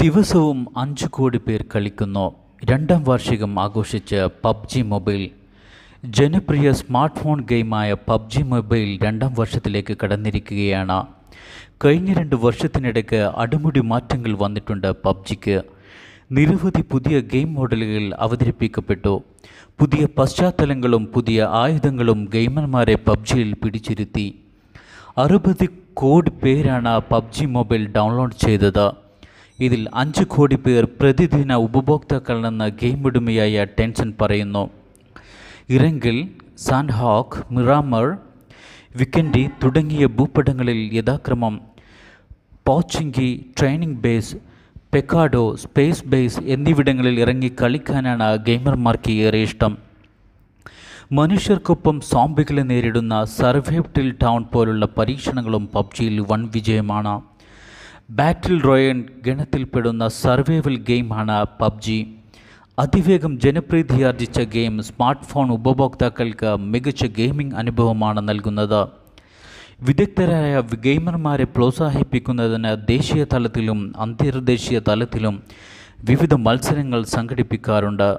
ദിവസവും അഞ്ച് കോടി പേർ കളിക്കുന്നു രണ്ടാം വാർഷികം ആഘോഷിച്ച് പബ്ജി മൊബൈൽ ജനപ്രിയ സ്മാർട്ട് ഫോൺ ഗെയിമായ പബ്ജി മൊബൈൽ രണ്ടാം വർഷത്തിലേക്ക് കടന്നിരിക്കുകയാണ് കഴിഞ്ഞ രണ്ട് വർഷത്തിനിടയ്ക്ക് അടിമുടി മാറ്റങ്ങൾ വന്നിട്ടുണ്ട് പബ്ജിക്ക് നിരവധി പുതിയ ഗെയിം മോഡലുകൾ അവതരിപ്പിക്കപ്പെട്ടു പുതിയ പശ്ചാത്തലങ്ങളും പുതിയ ആയുധങ്ങളും ഗെയിമർമാരെ പബ്ജിയിൽ പിടിച്ചിരുത്തി അറുപത് കോടി പേരാണ് പബ്ജി മൊബൈൽ ഡൗൺലോഡ് ചെയ്തത് ഇതിൽ അഞ്ച് കോടി പേർ പ്രതിദിന നിന്ന് ഗെയിം ഉടമയായ ടെൻഷൻ പറയുന്നു ഇറങ്കിൽ സാൻഹോക്ക് മിറാമർ വിക്കൻഡി തുടങ്ങിയ ഭൂപടങ്ങളിൽ യഥാക്രമം Pochinki training base Pecado space base എന്നിവിടങ്ങളിൽ ഇറങ്ങി കളിക്കാനാണ് ഗെയിമർമാർക്ക് ഏറെ ഇഷ്ടം മനുഷ്യർക്കൊപ്പം സോംബികളെ നേരിടുന്ന സർവൈവൽ ടൗൺ പോലുള്ള പരീക്ഷണങ്ങളും പബ്ജിയിൽ വൺ വിജയമാണ് ബാറ്റിൽ റോയൻ ഗണത്തിൽപ്പെടുന്ന സർവൈവൽ ഗെയിമാണ് പബ്ജി അതിവേഗം ജനപ്രീതിയാർജിച്ച ഗെയിം സ്മാർട്ട് ഫോൺ ഉപഭോക്താക്കൾക്ക് മികച്ച ഗെയിമിംഗ് അനുഭവമാണ് നൽകുന്നത് വിദഗ്ധരായ ഗെയിമർമാരെ പ്രോത്സാഹിപ്പിക്കുന്നതിന് ദേശീയ തലത്തിലും അന്തർദേശീയ തലത്തിലും വിവിധ മത്സരങ്ങൾ സംഘടിപ്പിക്കാറുണ്ട്